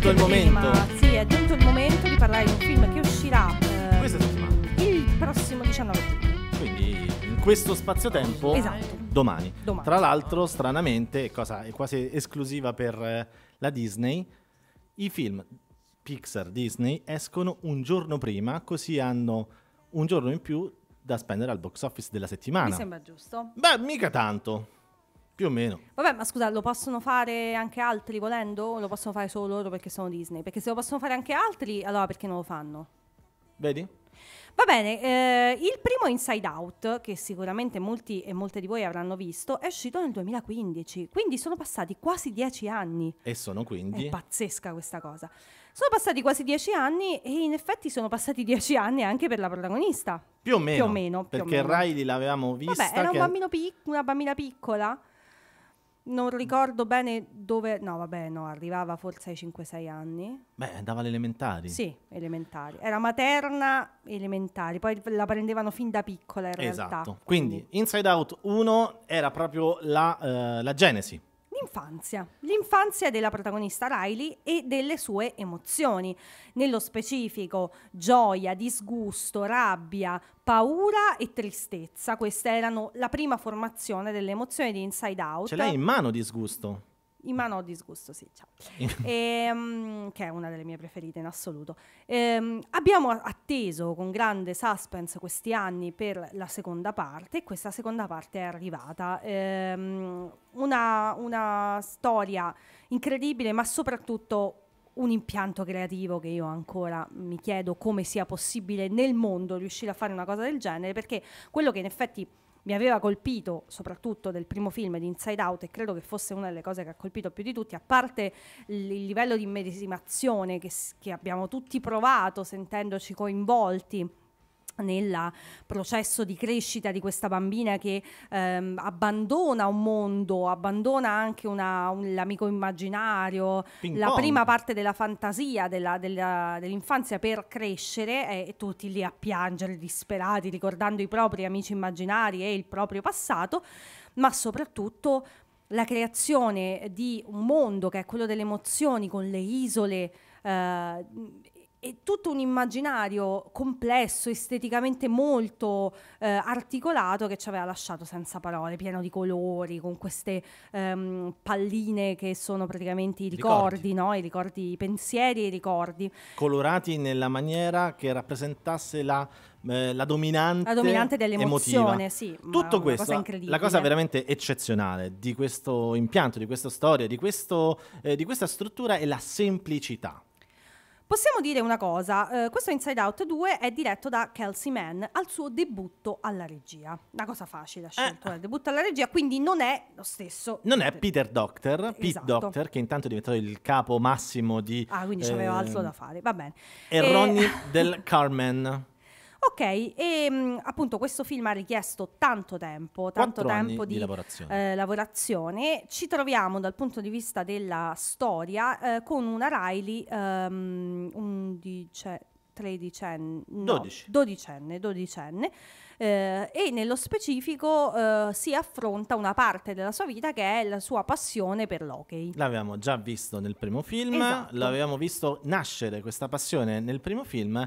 giunto il momento. Sì, è giunto il momento di parlare di un film che uscirà eh, questa settimana. Il prossimo 19 giugno. Quindi in questo spazio-tempo esatto. domani. domani. Tra l'altro, stranamente, cosa è quasi esclusiva per eh, la Disney, i film Pixar Disney escono un giorno prima, così hanno un giorno in più da spendere al box office della settimana. Mi sembra giusto. Beh, mica tanto. Più o meno. Vabbè, ma scusa, lo possono fare anche altri volendo? O lo possono fare solo loro perché sono Disney? Perché se lo possono fare anche altri, allora perché non lo fanno? Vedi? Va bene, eh, il primo Inside Out, che sicuramente molti e molte di voi avranno visto, è uscito nel 2015, quindi sono passati quasi dieci anni. E sono quindi... È pazzesca questa cosa. Sono passati quasi dieci anni e in effetti sono passati dieci anni anche per la protagonista. Più o meno. Più o meno. Perché o meno. Riley l'avevamo vista... Vabbè, era un bambino pic- una bambina piccola non ricordo bene dove, no vabbè no, arrivava forse ai 5-6 anni. Beh, andava alle elementari. Sì, elementari. Era materna, elementari, poi la prendevano fin da piccola in esatto. realtà. Esatto, quindi Inside Out 1 era proprio la, uh, la genesi L'infanzia, l'infanzia della protagonista Riley e delle sue emozioni, nello specifico gioia, disgusto, rabbia, paura e tristezza. Queste erano la prima formazione delle emozioni di Inside Out. Ce l'hai in mano disgusto? In mano ho disgusto, sì, ciao. e, um, che è una delle mie preferite in assoluto. E, um, abbiamo atteso con grande suspense questi anni per la seconda parte e questa seconda parte è arrivata. E, um, una, una storia incredibile, ma soprattutto un impianto creativo che io ancora mi chiedo come sia possibile nel mondo riuscire a fare una cosa del genere, perché quello che in effetti mi aveva colpito soprattutto del primo film di Inside Out e credo che fosse una delle cose che ha colpito più di tutti, a parte il livello di immedesimazione che, che abbiamo tutti provato sentendoci coinvolti nel processo di crescita di questa bambina che ehm, abbandona un mondo, abbandona anche una, un, l'amico immaginario, Ping la pong. prima parte della fantasia della, della, dell'infanzia per crescere e tutti lì a piangere disperati, ricordando i propri amici immaginari e il proprio passato, ma soprattutto la creazione di un mondo che è quello delle emozioni con le isole. Uh, è tutto un immaginario complesso, esteticamente molto eh, articolato che ci aveva lasciato senza parole, pieno di colori, con queste ehm, palline che sono praticamente i ricordi, ricordi. No? I, ricordi i pensieri e i ricordi. Colorati nella maniera che rappresentasse la, eh, la dominante, la dominante dell'emozione, sì. Tutto questo, cosa la cosa veramente eccezionale di questo impianto, di questa storia, di, questo, eh, di questa struttura è la semplicità. Possiamo dire una cosa, eh, questo Inside Out 2 è diretto da Kelsey Mann al suo debutto alla regia. Una cosa facile, ha scelto eh. il eh, eh. debutto alla regia, quindi non è lo stesso. Non è Peter Doctor, esatto. Pete Doctor, che intanto è diventato il capo massimo di... Ah, quindi eh, c'aveva altro ehm, da fare, va bene. E, Ronnie eh, del Carmen. Ok, e ehm, mh, appunto questo film ha richiesto tanto tempo, tanto tempo di, di lavorazione. Eh, lavorazione. Ci troviamo dal punto di vista della storia eh, con una Riley um, ehm, undice, tredicenne, no, dodicenne, dodicenne eh, e nello specifico eh, si affronta una parte della sua vita che è la sua passione per l'hockey. L'avevamo già visto nel primo film, esatto. l'avevamo visto nascere questa passione nel primo film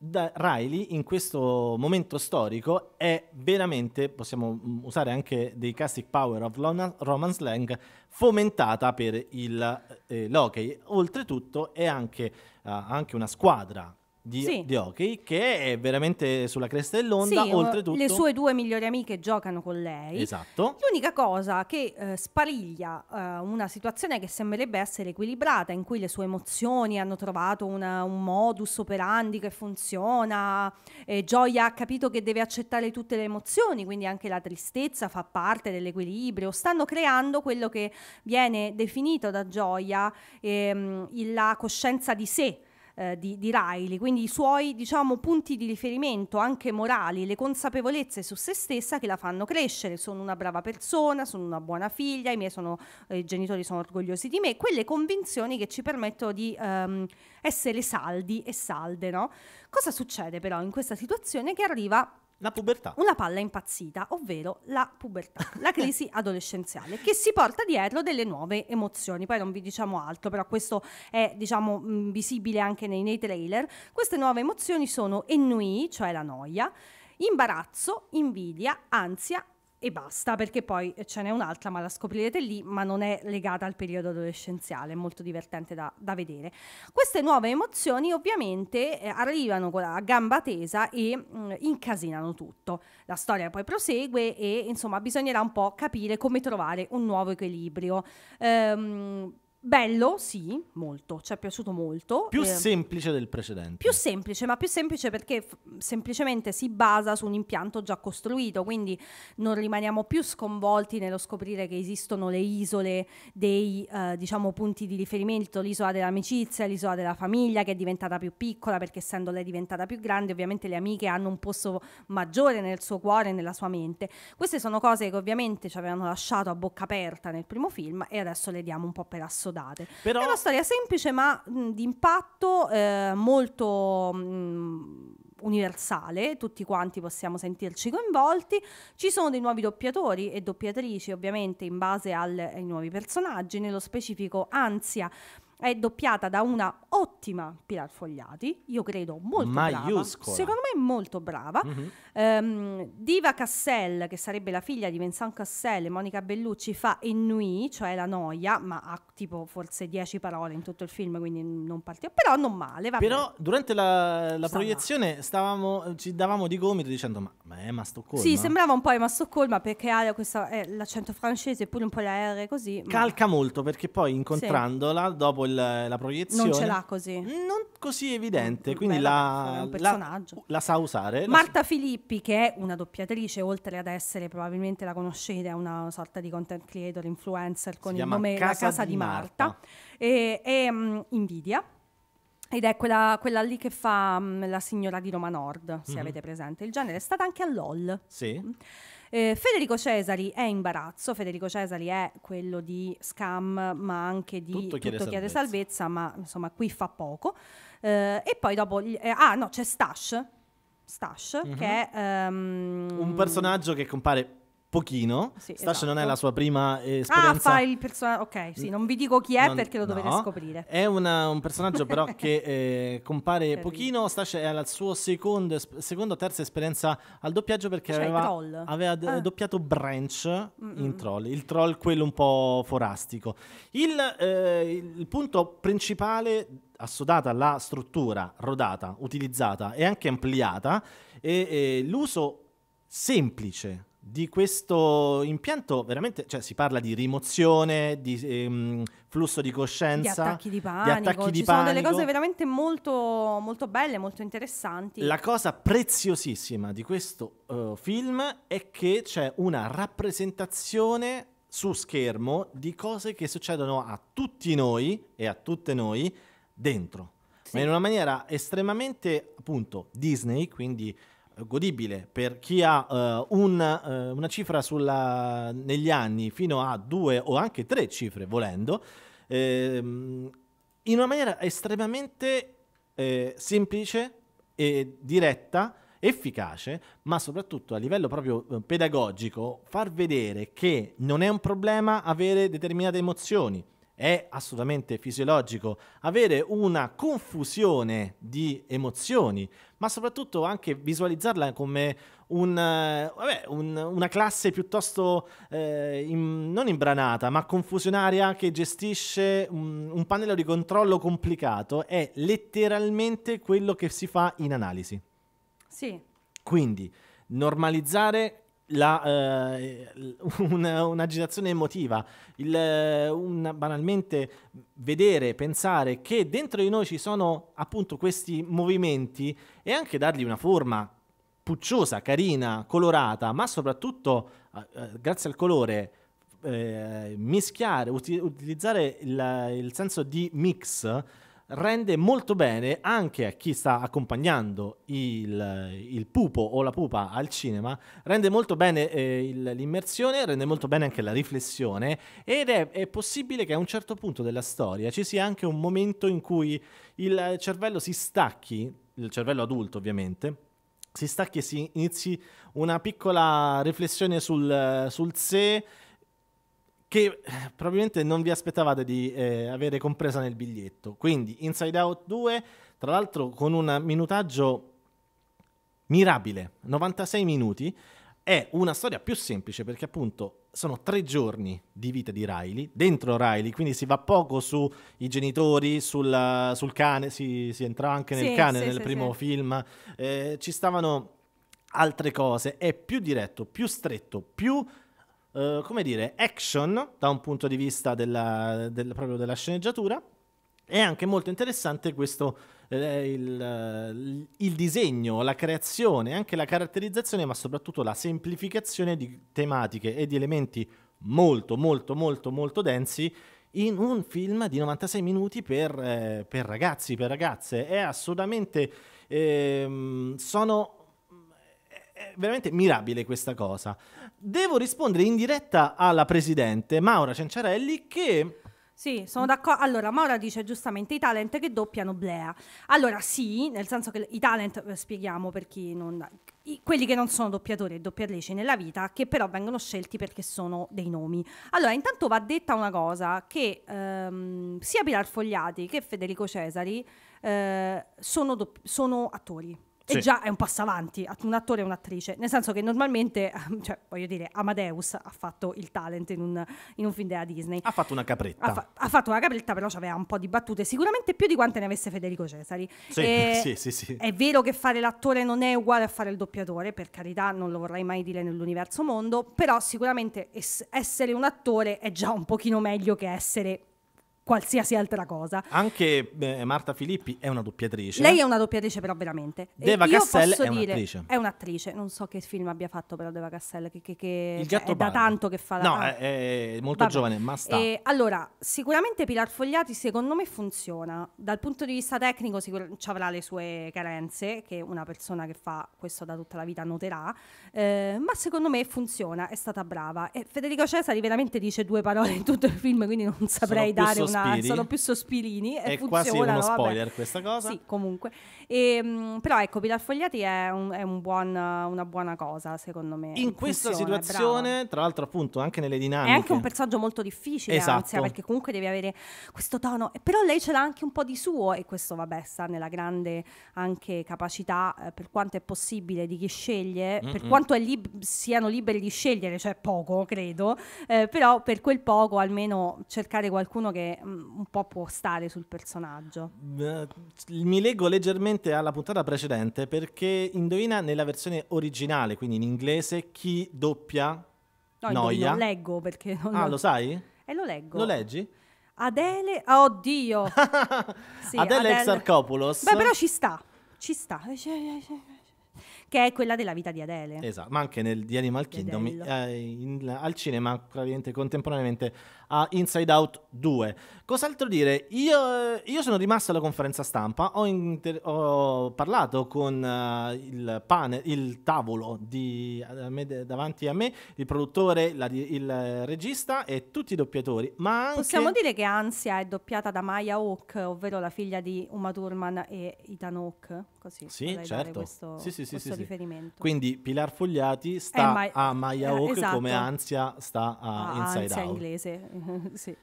da Riley in questo momento storico è veramente, possiamo mm, usare anche dei classic power of Lona, Roman slang, fomentata per il eh, l'hockey. Oltretutto è anche, uh, anche una squadra di, sì. di, hockey che è veramente sulla cresta dell'onda. Sì, oltretutto, le sue due migliori amiche giocano con lei. Esatto. L'unica cosa che eh, spariglia eh, una situazione che sembrerebbe essere equilibrata, in cui le sue emozioni hanno trovato una, un modus operandi che funziona, eh, Gioia ha capito che deve accettare tutte le emozioni, quindi anche la tristezza fa parte dell'equilibrio. Stanno creando quello che viene definito da Gioia ehm, la coscienza di sé eh, di, di Riley, quindi i suoi diciamo, punti di riferimento anche morali, le consapevolezze su se stessa che la fanno crescere, sono una brava persona, sono una buona figlia, i miei sono, eh, genitori sono orgogliosi di me, quelle convinzioni che ci permettono di ehm, essere saldi e salde. No? Cosa succede però in questa situazione che arriva la pubertà. Una palla impazzita, ovvero la pubertà, la crisi adolescenziale, che si porta dietro delle nuove emozioni. Poi non vi diciamo altro, però questo è diciamo, mh, mm, visibile anche nei, nei trailer. Queste nuove emozioni sono ennui, cioè la noia, imbarazzo, invidia, ansia, e basta, perché poi ce n'è un'altra, ma la scoprirete lì, ma non è legata al periodo adolescenziale, è molto divertente da, da vedere. Queste nuove emozioni ovviamente eh, arrivano a gamba tesa e mh, mm, incasinano tutto. La storia poi prosegue e insomma bisognerà un po' capire come trovare un nuovo equilibrio. Ehm, Bello, sì, molto, ci è piaciuto molto. Più eh, semplice del precedente. Più semplice, ma più semplice perché semplicemente si basa su un impianto già costruito, quindi non rimaniamo più sconvolti nello scoprire che esistono le isole dei eh, diciamo, punti di riferimento, l'isola dell'amicizia, l'isola della famiglia che è diventata più piccola perché essendo lei diventata più grande ovviamente le amiche hanno un posto maggiore nel suo cuore e nella sua mente. Queste sono cose che ovviamente ci avevano lasciato a bocca aperta nel primo film e adesso le diamo un po' per assodare ricordate. Però... È una storia semplice ma di impatto eh, molto... Mh, universale, tutti quanti possiamo sentirci coinvolti. Ci sono dei nuovi doppiatori e doppiatrici, ovviamente in base al, ai nuovi personaggi, nello specifico Ansia è doppiata da una ottima Pilar Fogliati, io credo molto Maiuscola. brava, secondo me molto brava, mm-hmm. um, Diva Cassel, che sarebbe la figlia di Vincent Cassel e Monica Bellucci, fa Ennui, cioè la noia, ma ha tipo forse 10 parole in tutto il film, quindi non partiamo, però non male. Vabbè. Però durante la, la proiezione stavamo, ci davamo di gomito dicendo ma, ma è Emma Stoccolma? Sì, sembrava un po' Emma Stoccolma perché ha questa, l'accento francese e pure un po' la R così. Calca ma... molto perché poi incontrandola sì. dopo il, la proiezione. Non ce l'ha così. Non così evidente, quindi Beh, la, la, la, sa usare. Marta la... Filippi, che è una doppiatrice, oltre ad essere probabilmente la conoscete, è una sorta di content creator, influencer con si il nome casa La Casa di, di Marta, Marta. e, e um, mm, Nvidia. Ed è quella, quella, lì che fa um, la signora di Roma Nord, se mm -hmm. avete presente il genere. È stata anche a LOL. Sì. Mm -hmm. Eh, Federico Cesari è imbarazzo, Federico Cesari è quello di Scam, ma anche di Tutto chiede, tutto chiede salvezza. salvezza. ma insomma qui fa poco. Eh, e poi dopo... Eh, ah no, c'è Stash. Stash, mm-hmm. che è... Um, un personaggio che compare pochino. Sì, Stash esatto. non è esatto. la sua prima eh, ah, esperienza. Ah, fa il personaggio. Ok, sì, non vi dico chi è non, perché lo dovete no. scoprire. È una, un personaggio però che eh, compare Terribile. pochino. Stash è la sua seconda o terza esperienza al doppiaggio perché cioè, aveva, aveva d- ah. doppiato Branch Mm-mm. in Troll, il troll quello un po' forastico. Il, eh, il punto principale assodata la struttura rodata, utilizzata e anche ampliata è, è l'uso semplice di questo impianto veramente, cioè si parla di rimozione, di ehm, flusso di coscienza, di attacchi di panico, di attacchi di ci panico. sono delle cose veramente molto, molto belle, molto interessanti. La cosa preziosissima di questo uh, film è che c'è una rappresentazione su schermo di cose che succedono a tutti noi e a tutte noi dentro, sì. ma in una maniera estremamente appunto Disney, quindi godibile per chi ha uh, eh, una, uh, eh, una cifra sulla, negli anni fino a due o anche tre cifre volendo, ehm, in una maniera estremamente eh, semplice e diretta, efficace, ma soprattutto a livello proprio eh, pedagogico, far vedere che non è un problema avere determinate emozioni è assolutamente fisiologico avere una confusione di emozioni, ma soprattutto anche visualizzarla come un, eh, vabbè, un, una classe piuttosto eh, in, non imbranata, ma confusionaria che gestisce un, un pannello di controllo complicato, è letteralmente quello che si fa in analisi. Sì. Quindi normalizzare la, eh, una, un'agitazione emotiva, il, una, banalmente vedere, pensare che dentro di noi ci sono appunto questi movimenti e anche dargli una forma pucciosa, carina, colorata, ma soprattutto eh, eh grazie al colore eh, mischiare, uti- utilizzare il, il senso di mix rende molto bene anche a chi sta accompagnando il, il pupo o la pupa al cinema, rende molto bene eh, il, l'immersione, rende molto bene anche la riflessione ed è, è, possibile che a un certo punto della storia ci sia anche un momento in cui il cervello si stacchi, il cervello adulto ovviamente, si stacchi e si inizi una piccola riflessione sul, sul sé che eh, probabilmente non vi aspettavate di eh, avere compresa nel biglietto. Quindi Inside Out 2, tra l'altro con un minutaggio mirabile, 96 minuti, è una storia più semplice perché appunto sono tre giorni di vita di Riley, dentro Riley, quindi si va poco sui genitori, sul, sul cane, si, si, entra anche nel sì, cane sì, nel sì, primo film, eh, ci stavano altre cose, è più diretto, più stretto, più eh, come dire, action da un punto di vista della, del, proprio della sceneggiatura. È anche molto interessante questo, eh, il, eh, il, disegno, la creazione, anche la caratterizzazione, ma soprattutto la semplificazione di tematiche e di elementi molto, molto, molto, molto densi in un film di 96 minuti per, eh, per ragazzi, per ragazze. È assolutamente... Ehm, sono è veramente mirabile questa cosa. Devo rispondere in diretta alla presidente Maura Cenciarelli che... Sì, sono d'accordo. Allora, Maura dice giustamente i talent che doppiano Blea. Allora, sì, nel senso che i talent, eh, spieghiamo per chi non... I, quelli che non sono doppiatori e doppiatrici nella vita, che però vengono scelti perché sono dei nomi. Allora, intanto va detta una cosa, che ehm, sia Pilar Fogliati che Federico Cesari eh, sono, sono attori sì. già è un passo avanti un attore e un'attrice. Nel senso che normalmente, cioè, voglio dire, Amadeus ha fatto il talent in un, in un film della Disney. Ha fatto una capretta. Ha, fa- ha fatto una capretta, però aveva un po' di battute, sicuramente più di quante ne avesse Federico Cesari. Sì, e sì, sì, sì. È vero che fare l'attore non è uguale a fare il doppiatore, per carità, non lo vorrei mai dire nell'universo mondo, però sicuramente es- essere un attore è già un pochino meglio che essere qualsiasi altra cosa. Anche eh, Marta Filippi è una doppiatrice. Lei è una doppiatrice, però veramente. Deva eh, Castell è un'attrice. è un'attrice. Non so che film abbia fatto, però Deva Castell. Che, che, che Il cioè, gatto cioè, è da tanto che fa la. No, ah, è, molto vabbè. giovane, ma sta. Eh, allora, sicuramente Pilar Fogliati, secondo me, funziona. Dal punto di vista tecnico, sicur- ci avrà le sue carenze, che una persona che fa questo da tutta la vita noterà. Eh, ma secondo me funziona, è stata brava. E Federico Cesari veramente dice due parole in tutto il film, quindi non saprei Sono dare una funziona, esatto, sono più sospirini. E è quasi uno spoiler questa cosa. Sì, comunque. E, ehm, però ecco, Pilar Fogliati è, un, è un buon, una buona cosa, secondo me. In funziona, questa situazione, tra l'altro appunto anche nelle dinamiche. È anche un personaggio molto difficile, esatto. anzi, perché comunque devi avere questo tono. Però lei ce l'ha anche un po' di suo e questo vabbè sta nella grande anche capacità, eh, per quanto è possibile, di chi sceglie, Mm-mm. per quanto lib- siano liberi di scegliere, cioè poco, credo, eh, però per quel poco almeno cercare qualcuno che un po' può stare sul personaggio. Eh, mi leggo leggermente alla puntata precedente perché indovina nella versione originale, quindi in inglese, chi doppia no, Noia. Lo leggo perché non Ah, lo, lo sai? E eh, lo leggo. Lo leggi? Adele, oh, oddio. sì, Adele, Adele Exarchopoulos. Beh, però ci sta. Ci sta che è quella della vita di Adele. Esatto, ma anche nel, The Animal Kingdom eh, in, al cinema, praticamente contemporaneamente a Inside Out 2. Cos'altro dire? Io, eh, io sono rimasto alla conferenza stampa, ho, inter- ho parlato con uh, il, panel, il tavolo di, uh, davanti a me, il produttore, la, il regista e tutti i doppiatori. Ma anche... Possiamo dire che Ansia è doppiata da Maya Hawk, ovvero la figlia di Uma Thurman e Ethan Hawk? Così, sì, certo. Questo, sì, sì, sì, sì, riferimento. Quindi Pilar Fogliati sta my, a Maya Oak esatto. come Ansia sta a, a Inside ansia Out. inglese, sì.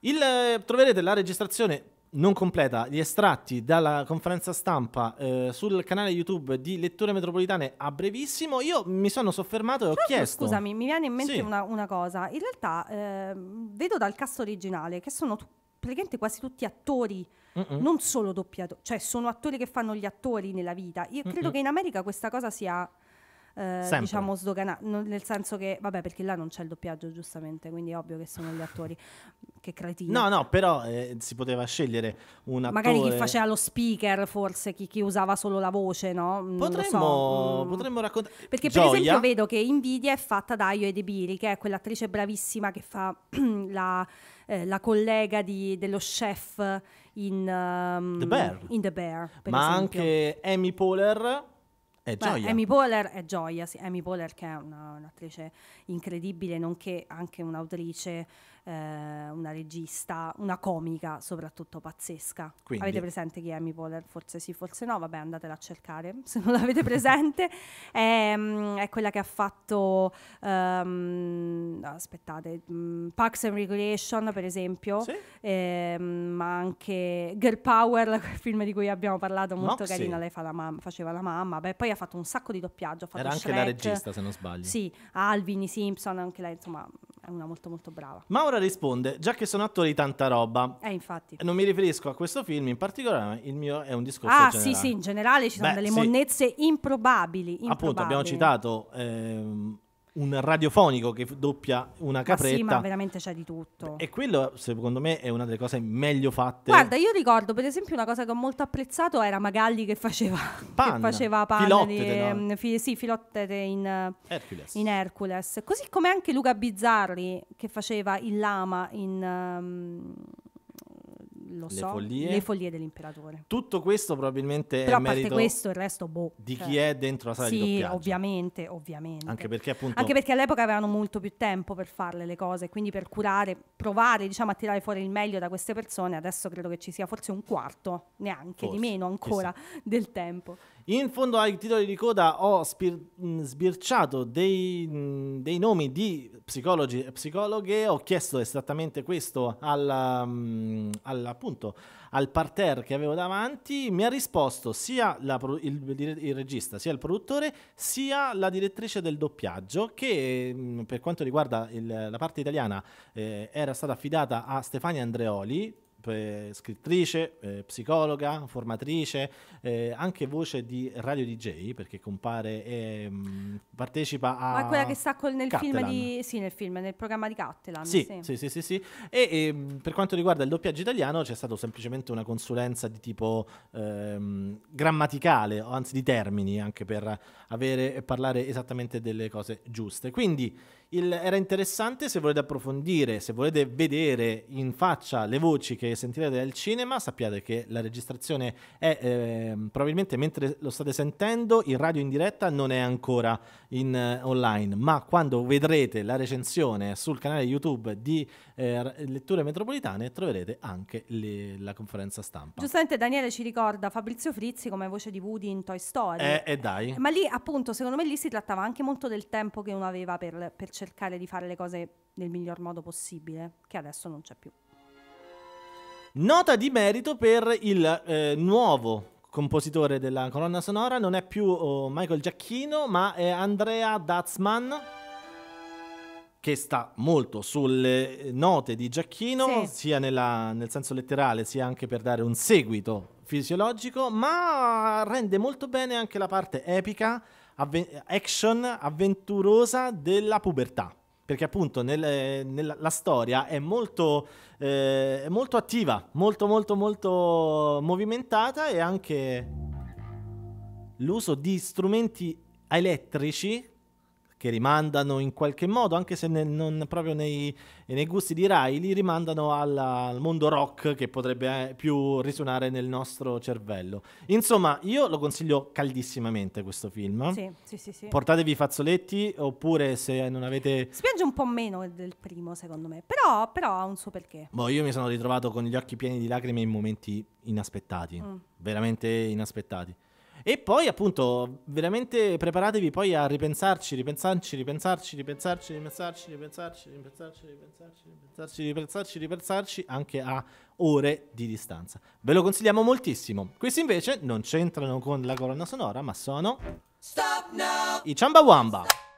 Il, eh, troverete la registrazione non completa, gli estratti dalla conferenza stampa eh, sul canale YouTube di Letture Metropolitane a brevissimo. Io mi sono soffermato e ho chiesto. Scusami, mi viene in mente sì. una, una, cosa. In realtà eh, vedo dal cast originale che sono t- praticamente quasi tutti attori non solo doppiatori, cioè sono attori che fanno gli attori nella vita. Io credo Mm-mm. che in America questa cosa sia... Eh, diciamo sdoganata, nel senso che, vabbè, perché là non c'è il doppiaggio, giustamente, quindi è ovvio che sono gli attori che cretini. No, no, però eh, si poteva scegliere un attore. Magari chi faceva lo speaker, forse chi, chi usava solo la voce, no? Potremmo, so. potremmo mm. raccontare. Perché, Gioia. per esempio, vedo che Nvidia è fatta da Ayo Biri che è quell'attrice bravissima che fa la, eh, la collega di, dello chef in, um, The, Bear. in The Bear. Ma esempio. anche Amy Poehler è gioia. Amy Poehler è gioia, sì. Amy Poehler che è una, un'attrice incredibile, nonché anche un'autrice eh, una regista, una comica soprattutto pazzesca. Quindi. Avete presente chi è Amy Poehler? Forse sì, forse no, vabbè andatela a cercare se non l'avete presente. è, ehm, è, quella che ha fatto, um, aspettate, um, and Recreation per esempio, sì. eh, ma anche Girl Power, il film di cui abbiamo parlato, molto Moxie. carina, lei fa la mam- faceva la mamma, beh poi ha fatto un sacco di doppiaggio. Era anche Shrek, la regista se non sbaglio. Sì, Alvin, Simpson, anche lei insomma è una molto molto brava. Maura risponde, già che sono attore di tanta roba. Eh, infatti. Non mi riferisco a questo film in particolare, il mio è un discorso Ah, generale. sì, sì, in generale ci sono Beh, delle sì. monnezze improbabili, improbabili, Appunto, abbiamo citato... Ehm, un radiofonico che doppia una capretta. Ah, ma sì, ma veramente c'è di tutto. E quello, secondo me, è una delle cose meglio fatte. Guarda, io ricordo, per esempio, una cosa che ho molto apprezzato era Magalli che faceva panna, che faceva panna filottete, di, no? Mm, fi, sì, filottete in Hercules. in Hercules. Così come anche Luca Bizzarri che faceva il lama in... Um, lo le so, follie. le follie dell'imperatore. Tutto questo probabilmente Però è merito questo, il resto, boh, di cioè, chi è dentro la sala sì, di doppiaggio. ovviamente, ovviamente. Anche perché appunto Anche perché all'epoca avevano molto più tempo per farle le cose, quindi per curare, provare, diciamo, a tirare fuori il meglio da queste persone, adesso credo che ci sia forse un quarto, neanche forse, di meno ancora chissà. del tempo. In fondo ai titoli di coda ho mm, sbirciato dei, mm, dei, nomi di psicologi e psicologhe, ho chiesto esattamente questo alla, mm, alla, appunto, al parterre che avevo davanti, mi ha risposto sia la, il, il, regista, sia il produttore, sia la direttrice del doppiaggio che per quanto riguarda il, la parte italiana eh, era stata affidata a Stefania Andreoli, scrittrice, eh, psicologa, formatrice, eh, anche voce di radio DJ perché compare e mh, mm, partecipa a... Ma quella che sta col, nel, Cattelan. film di, sì, nel film, nel programma di Cattelan. Sì, sì, sì, sì. sì, sì. E, e, mm, per quanto riguarda il doppiaggio italiano c'è stata semplicemente una consulenza di tipo ehm, grammaticale, anzi di termini, anche per avere e parlare esattamente delle cose giuste. Quindi il, era interessante se volete approfondire, se volete vedere in faccia le voci che sentirete dal cinema, sappiate che la registrazione è eh, probabilmente mentre lo state sentendo, il radio in diretta non è ancora in, eh, online, ma quando vedrete la recensione sul canale YouTube di eh, Letture Metropolitane troverete anche le, la conferenza stampa. Giustamente Daniele ci ricorda Fabrizio Frizzi come voce di Woody in Toy Story. Eh, eh dai. Ma lì appunto, secondo me lì si trattava anche molto del tempo che uno aveva per, per cercare cercare di fare le cose nel miglior modo possibile, che adesso non c'è più. Nota di merito per il eh, nuovo compositore della colonna sonora, non è più oh, Michael Giacchino, ma è Andrea Dazman che sta molto sulle note di Giacchino, sì. sia nella, nel senso letterale, sia anche per dare un seguito fisiologico, ma rende molto bene anche la parte epica avven- action avventurosa della pubertà. Perché appunto nel, nella, la storia è molto, eh, molto attiva, molto molto molto movimentata e anche l'uso di strumenti elettrici che rimandano in qualche modo, anche se ne, non proprio nei, nei, gusti di Rai, li rimandano alla, al mondo rock che potrebbe eh, più risuonare nel nostro cervello. Insomma, io lo consiglio caldissimamente questo film. Sì, sì, sì. sì. Portatevi i fazzoletti oppure se non avete... Spiagge un po' meno del primo secondo me, però, però ha un suo perché. Boh, io mi sono ritrovato con gli occhi pieni di lacrime in momenti inaspettati, mm. veramente inaspettati. E poi, appunto, veramente preparatevi poi a ripensarci, ripensarci, ripensarci, ripensarci, ripensarci, ripensarci, ripensarci, ripensarci, ripensarci, ripensarci, ripensarci, anche a ore di distanza. Ve lo consigliamo moltissimo. Questi invece non c'entrano con la colonna sonora, ma sono... Stop now! I Chambawamba! Stop.